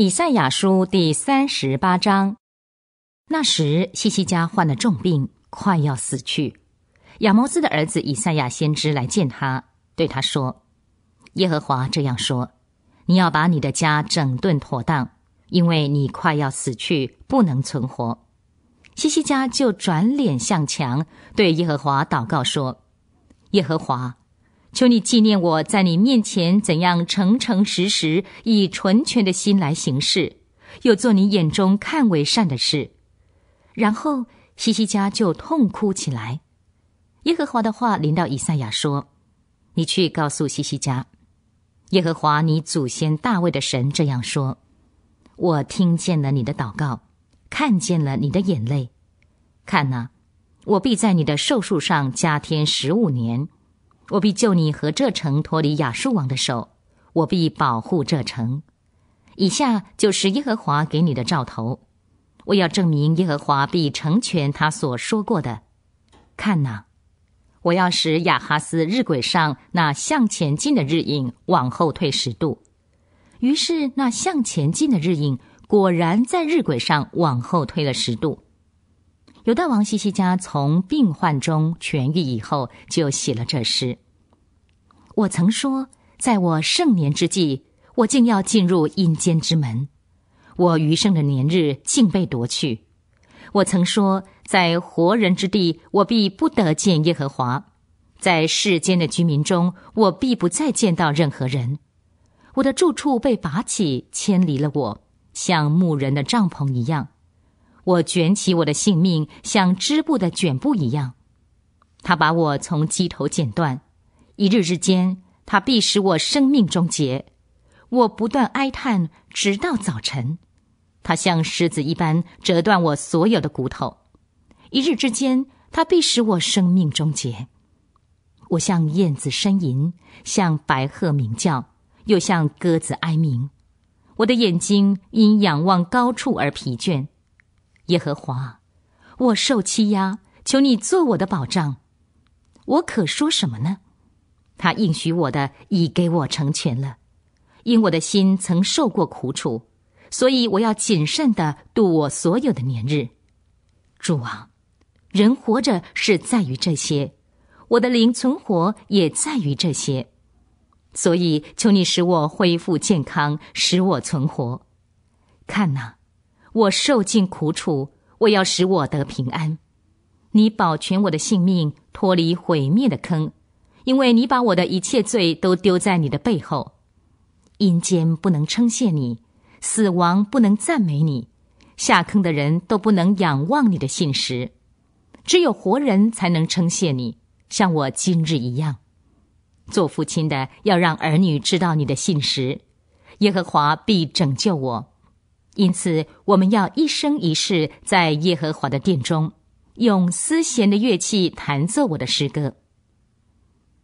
以赛亚书第三十八章，那时西西家患了重病，快要死去。亚摩斯的儿子以赛亚先知来见他，对他说：“耶和华这样说：你要把你的家整顿妥当，因为你快要死去，不能存活。”西西家就转脸向墙，对耶和华祷告说：“耶和华。”求你纪念我在你面前怎样诚诚实实以纯全的心来行事，又做你眼中看为善的事。然后西西家就痛哭起来。耶和华的话临到以赛亚说：“你去告诉西西家，耶和华你祖先大卫的神这样说：我听见了你的祷告，看见了你的眼泪，看哪，我必在你的寿数上加添十五年。”我必救你和这城脱离亚述王的手，我必保护这城。以下就是耶和华给你的兆头，我要证明耶和华必成全他所说过的。看哪，我要使雅哈斯日晷上那向前进的日影往后退十度，于是那向前进的日影果然在日晷上往后退了十度。有的王西西家从病患中痊愈以后，就写了这诗。我曾说，在我盛年之际，我竟要进入阴间之门，我余生的年日竟被夺去。我曾说，在活人之地，我必不得见耶和华，在世间的居民中，我必不再见到任何人。我的住处被拔起，迁离了我，像牧人的帐篷一样。我卷起我的性命，像织布的卷布一样。他把我从机头剪断，一日之间，他必使我生命终结。我不断哀叹，直到早晨。他像狮子一般折断我所有的骨头，一日之间，他必使我生命终结。我像燕子呻吟，像白鹤鸣叫，又像鸽子哀鸣。我的眼睛因仰望高处而疲倦。耶和华，我受欺压，求你做我的保障。我可说什么呢？他应许我的，已给我成全了。因我的心曾受过苦楚，所以我要谨慎的度我所有的年日。主啊，人活着是在于这些，我的灵存活也在于这些。所以求你使我恢复健康，使我存活。看哪。我受尽苦楚，我要使我得平安。你保全我的性命，脱离毁灭的坑，因为你把我的一切罪都丢在你的背后。阴间不能称谢你，死亡不能赞美你，下坑的人都不能仰望你的信实，只有活人才能称谢你，像我今日一样。做父亲的要让儿女知道你的信实，耶和华必拯救我。因此，我们要一生一世在耶和华的殿中，用丝弦的乐器弹奏我的诗歌。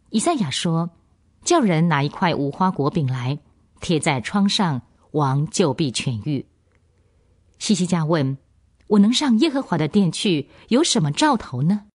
以赛亚说：“叫人拿一块无花果饼来，贴在窗上，王就必痊愈。”西西加问：“我能上耶和华的殿去，有什么兆头呢？”